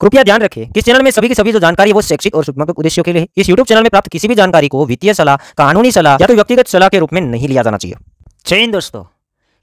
कृपया ध्यान रखें कि चैनल में सभी की सभी जो जानकारी है वो शैक्षिक और शुभात्मक उद्देश्यों के लिए है इस यूट्यूब चैनल में प्राप्त किसी भी जानकारी को वित्तीय सलाह कानूनी सलाह या तो व्यक्तिगत सलाह के रूप में नहीं लिया जाना चाहिए चैन दोस्तों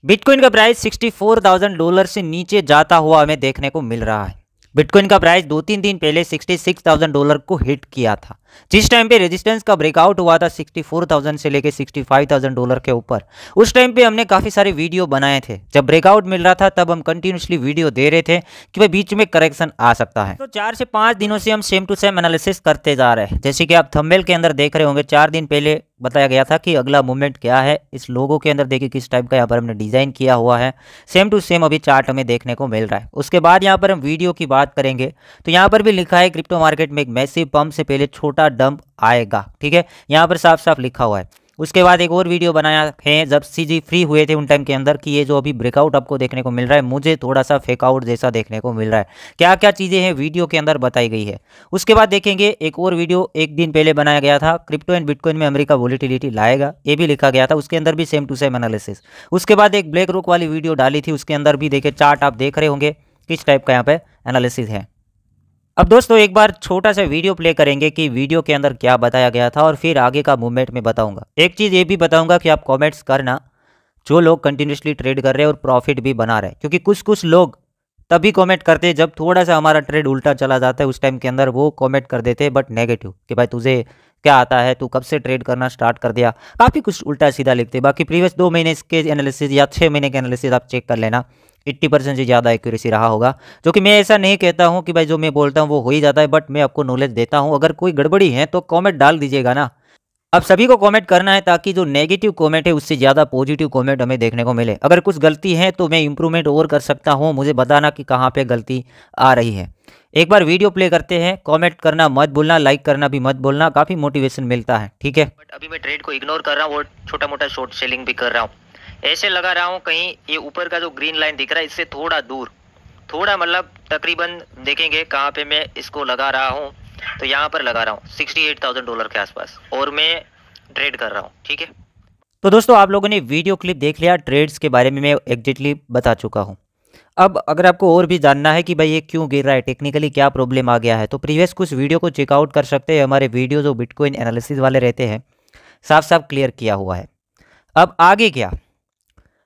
बिटकॉइन का प्राइस 64,000 डॉलर से नीचे जाता हुआ हमें देखने को मिल रहा है बिटकॉइन का प्राइस दो तीन दिन पहले 66,000 डॉलर को हिट किया था जिस टाइम पे रेजिस्टेंस का ब्रेकआउट हुआ था 64,000 से लेके 65,000 डॉलर के ऊपर उस टाइम पे हमने काफ़ी सारे वीडियो बनाए थे जब ब्रेकआउट मिल रहा था तब हम कंटिन्यूसली वीडियो दे रहे थे कि भाई बीच में करेक्शन आ सकता है तो चार से पाँच दिनों से हम सेम टू सेम एनालिसिस करते जा रहे हैं जैसे कि आप थम्बेल के अंदर देख रहे होंगे चार दिन पहले बताया गया था कि अगला मूवमेंट क्या है इस लोगों के अंदर देखिए किस टाइप का यहाँ पर हमने डिज़ाइन किया हुआ है सेम टू सेम अभी चार्ट हमें देखने को मिल रहा है उसके बाद यहाँ पर हम वीडियो की बात करेंगे तो यहाँ पर भी लिखा है क्रिप्टो मार्केट में एक मैसिव पम्प से पहले छोटा छोटा डंप आएगा ठीक है यहाँ पर साफ साफ लिखा हुआ है उसके बाद एक और वीडियो बनाया है जब सीजी फ्री हुए थे उन टाइम के अंदर कि ये जो अभी ब्रेकआउट आपको देखने को मिल रहा है मुझे थोड़ा सा फेकआउट जैसा देखने को मिल रहा है क्या क्या चीज़ें हैं वीडियो के अंदर बताई गई है उसके बाद देखेंगे एक और वीडियो एक दिन पहले बनाया गया था क्रिप्टो एंड बिटकॉइन में अमेरिका वोलिटिलिटी लाएगा ये भी लिखा गया था उसके अंदर भी सेम टू सेम एनालिसिस उसके बाद एक ब्लैक रुक वाली वीडियो डाली थी उसके अंदर भी देखे चार्ट आप देख रहे होंगे किस टाइप का यहाँ पर एनालिसिस है अब दोस्तों एक बार छोटा सा वीडियो प्ले करेंगे कि वीडियो के अंदर क्या बताया गया था और फिर आगे का मूवमेंट में बताऊंगा एक चीज़ ये भी बताऊंगा कि आप कमेंट्स करना जो लोग कंटिन्यूसली ट्रेड कर रहे हैं और प्रॉफिट भी बना रहे हैं क्योंकि कुछ कुछ लोग तभी कमेंट करते हैं जब थोड़ा सा हमारा ट्रेड उल्टा चला जाता है उस टाइम के अंदर वो कमेंट कर देते हैं बट नेगेटिव कि भाई तुझे क्या आता है तू कब से ट्रेड करना स्टार्ट कर दिया काफ़ी कुछ उल्टा सीधा लिखते बाकी प्रीवियस दो महीने के एनालिसिस या छः महीने के एनालिसिस आप चेक कर लेना एट्टी परसेंट से ज़्यादा एक्यूरेसी रहा होगा जो कि मैं ऐसा नहीं कहता हूँ कि भाई जो मैं बोलता हूँ वो हो ही जाता है बट मैं आपको नॉलेज देता हूँ अगर कोई गड़बड़ी है तो कॉमेंट डाल दीजिएगा ना अब सभी को कमेंट करना है ताकि जो नेगेटिव कमेंट है उससे ज़्यादा पॉजिटिव कमेंट हमें देखने को मिले अगर कुछ गलती है तो मैं इम्प्रूवमेंट और कर सकता हूँ मुझे बताना कि कहाँ पे गलती आ रही है एक बार वीडियो प्ले करते हैं कमेंट करना मत बोलना लाइक करना भी मत बोलना काफ़ी मोटिवेशन मिलता है ठीक है बट अभी मैं ट्रेड को इग्नोर कर रहा हूँ और छोटा मोटा शॉर्ट सेलिंग भी कर रहा हूँ ऐसे लगा रहा हूँ कहीं ये ऊपर का जो ग्रीन लाइन दिख रहा है इससे थोड़ा दूर थोड़ा मतलब तकरीबन देखेंगे कहाँ पे मैं इसको लगा रहा हूँ तो यहाँ पर लगा रहा हूँ सिक्सटी एट थाउजेंड डॉलर के आसपास और मैं ट्रेड कर रहा हूँ ठीक है तो दोस्तों आप लोगों ने वीडियो क्लिप देख लिया ट्रेड्स के बारे में मैं एग्जैक्टली बता चुका हूँ अब अगर आपको और भी जानना है कि भाई ये क्यों गिर रहा है टेक्निकली क्या प्रॉब्लम आ गया है तो प्रीवियस कुछ वीडियो को चेकआउट कर सकते हैं हमारे वीडियो जो बिटकॉइन एनालिसिस वाले रहते हैं साफ साफ क्लियर किया हुआ है अब आगे क्या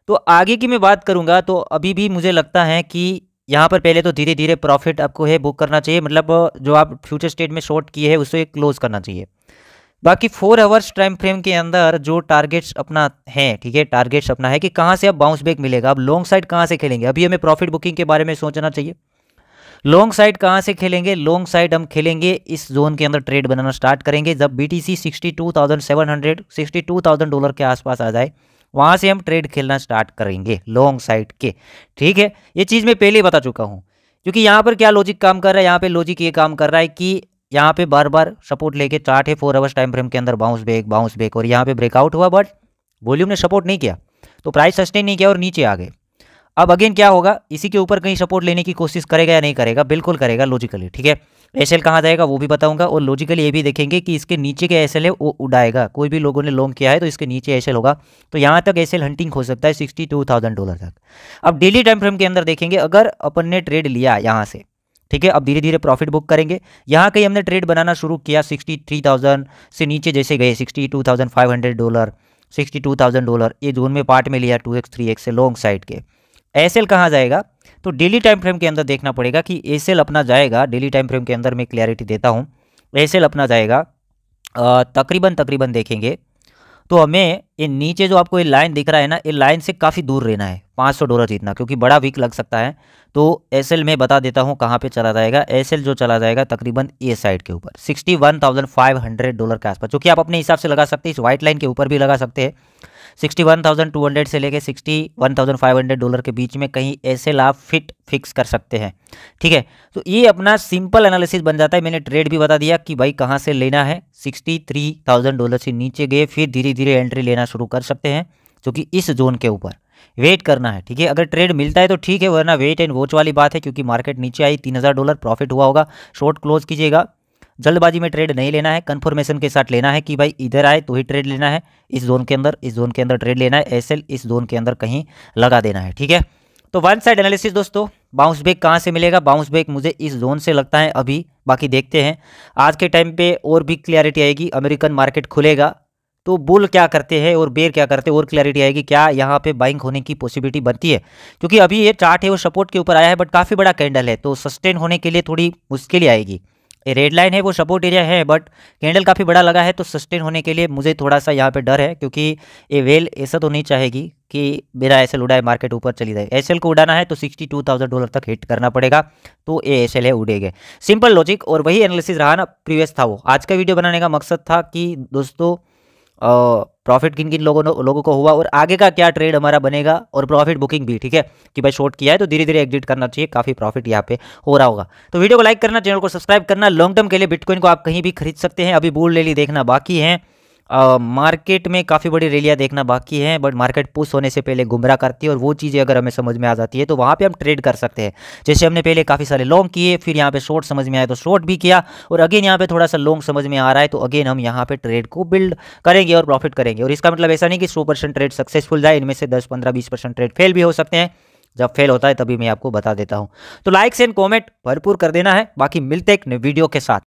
तो आगे की मैं बात करूंगा तो अभी भी मुझे लगता है कि यहाँ पर पहले तो धीरे धीरे प्रॉफिट आपको है बुक करना चाहिए मतलब जो आप फ्यूचर स्टेट में शॉर्ट किए हैं उसको क्लोज करना चाहिए बाकी फोर आवर्स टाइम फ्रेम के अंदर जो टारगेट्स अपना है ठीक है टारगेट्स अपना है कि कहाँ से आप बाउंस बैक मिलेगा आप लॉन्ग साइड कहाँ से खेलेंगे अभी हमें प्रॉफिट बुकिंग के बारे में सोचना चाहिए लॉन्ग साइड कहाँ से खेलेंगे लॉन्ग साइड हम खेलेंगे इस जोन के अंदर ट्रेड बनाना स्टार्ट करेंगे जब B T C sixty two thousand seven hundred sixty two thousand dollar के आसपास आ जाए वहाँ से हम ट्रेड खेलना स्टार्ट करेंगे लॉन्ग साइड के ठीक है ये चीज़ मैं पहले ही बता चुका हूँ क्योंकि यहाँ पर क्या लॉजिक काम कर रहा है यहाँ पे लॉजिक ये काम कर रहा है कि यहाँ पे बार बार सपोर्ट लेके चार्ट है फोर आवर्स टाइम फ्रेम के अंदर बाउंस बेक बाउंस बेक और यहाँ पर ब्रेकआउट हुआ बट वॉल्यूम ने सपोर्ट नहीं किया तो प्राइस सस्टेन नहीं किया और नीचे आ गए अब अगेन क्या होगा इसी के ऊपर कहीं सपोर्ट लेने की कोशिश करेगा या नहीं करेगा बिल्कुल करेगा लॉजिकली ठीक है एस एल कहाँ जाएगा वो भी बताऊंगा और लॉजिकली ये भी देखेंगे कि इसके नीचे के एस एल है वो उड़ाएगा कोई भी लोगों ने लॉन्ग किया है तो इसके नीचे एस एल होगा तो यहाँ तक एस एल हंटिंग हो सकता है सिक्सटी टू थाउजेंड डॉलर तक अब डेली टाइम फ्रेम के अंदर देखेंगे अगर अपन ने ट्रेड लिया यहाँ से ठीक है अब धीरे धीरे प्रॉफिट बुक करेंगे यहाँ कहीं हमने ट्रेड बनाना शुरू किया सिक्सटी थ्री थाउजेंड से नीचे जैसे गए sixty two thousand five hundred dollar sixty two thousand dollar ये जोन में पार्ट में लिया टू एक्स थ्री एक्स से लॉन्ग साइड के एस एल कहाँ जाएगा तो डेली टाइम फ्रेम के अंदर देखना पड़ेगा कि एसेल अपना जाएगा डेली टाइम फ्रेम के अंदर मैं क्लैरिटी देता हूँ एसेल अपना जाएगा तकरीबन तकरीबन देखेंगे तो हमें ये नीचे जो आपको ये लाइन दिख रहा है ना ये लाइन से काफ़ी दूर रहना है पाँच सौ डॉलर जीतना क्योंकि बड़ा वीक लग सकता है तो एस में बता देता हूँ कहाँ पे चला जाएगा एस जो चला जाएगा तकरीबन ए साइड के ऊपर sixty one thousand five hundred dollar के आसपास जो कि आप अपने हिसाब से लगा सकते हैं इस व्हाइट लाइन के ऊपर भी लगा सकते हैं sixty one thousand two hundred से लेकर sixty one thousand five hundred dollar के बीच में कहीं ऐसे आप फिट फिक्स कर सकते हैं ठीक है तो ये अपना सिंपल एनालिसिस बन जाता है मैंने ट्रेड भी बता दिया कि भाई कहाँ से लेना है सिक्सटी थ्री थाउजेंड डॉलर से नीचे गए फिर धीरे धीरे एंट्री लेना शुरू कर सकते हैं जो इस जोन के ऊपर वेट करना है ठीक है अगर ट्रेड मिलता है तो ठीक है वरना वेट एंड वॉच वाली बात है क्योंकि मार्केट नीचे आई तीन हज़ार डॉलर प्रॉफिट हुआ होगा शॉर्ट क्लोज कीजिएगा जल्दबाजी में ट्रेड नहीं लेना है कन्फर्मेशन के साथ लेना है कि भाई इधर आए तो ही ट्रेड लेना है इस जोन के अंदर इस जोन के अंदर ट्रेड लेना है एस इस जोन के अंदर कहीं लगा देना है ठीक है तो वन साइड एनालिसिस दोस्तों बाउंस बैक कहाँ से मिलेगा बाउंस बैक मुझे इस जोन से लगता है अभी बाकी देखते हैं आज के टाइम पे और भी क्लियरिटी आएगी अमेरिकन मार्केट खुलेगा तो बुल क्या करते हैं और बेर क्या करते हैं और क्लैरिटी आएगी क्या यहाँ पे बाइंग होने की पॉसिबिलिटी बनती है क्योंकि अभी ये चार्ट है वो सपोर्ट के ऊपर आया है बट काफ़ी बड़ा कैंडल है तो सस्टेन होने के लिए थोड़ी मुश्किल आएगी ये रेड लाइन है वो सपोर्ट एरिया है बट कैंडल काफ़ी बड़ा लगा है तो सस्टेन होने के लिए मुझे थोड़ा सा यहाँ पर डर है क्योंकि ये वेल ऐसा तो नहीं चाहेगी कि मेरा एस उड़ाए मार्केट ऊपर चली जाए एस को उड़ाना है तो सिक्सटी टू थाउजेंड डॉलर तक हिट करना पड़ेगा तो ये एस है उड़ेगे सिंपल लॉजिक और वही एनालिसिस रहा ना प्रीवियस था वो आज का वीडियो बनाने का मकसद था कि दोस्तों प्रॉफिट किन किन लोगों लोगों को हुआ और आगे का क्या ट्रेड हमारा बनेगा और प्रॉफिट बुकिंग भी ठीक है कि भाई शॉर्ट किया है तो धीरे धीरे एग्जिट करना चाहिए काफ़ी प्रॉफिट यहाँ पे हो रहा होगा तो वीडियो को लाइक करना चैनल को सब्सक्राइब करना लॉन्ग टर्म के लिए बिटकॉइन को आप कहीं भी खरीद सकते हैं अभी बोल रैली देखना बाकी है मार्केट में काफ़ी बड़ी रैलियाँ देखना बाकी हैं बट मार्केट पुश होने से पहले गुमराह करती है और वो चीज़ें अगर हमें समझ में आ जाती है तो वहाँ पर हम ट्रेड कर सकते हैं जैसे हमने पहले काफ़ी सारे लॉन्ग किए फिर यहाँ पर शॉर्ट समझ में आया तो शॉर्ट भी किया और अगेन यहाँ पर थोड़ा सा लॉन्ग समझ में आ रहा है तो अगेन हम यहाँ पर ट्रेड को बिल्ड करेंगे और प्रॉफिट करेंगे और इसका मतलब ऐसा नहीं कि सौ ट्रेड सक्सेसफुल जाए इनमें से दस पंद्रह बीस ट्रेड फेल भी हो सकते हैं जब फेल होता है तभी मैं आपको बता देता हूँ तो लाइक्स एंड कॉमेंट भरपूर कर देना है बाकी मिलते एक वीडियो के साथ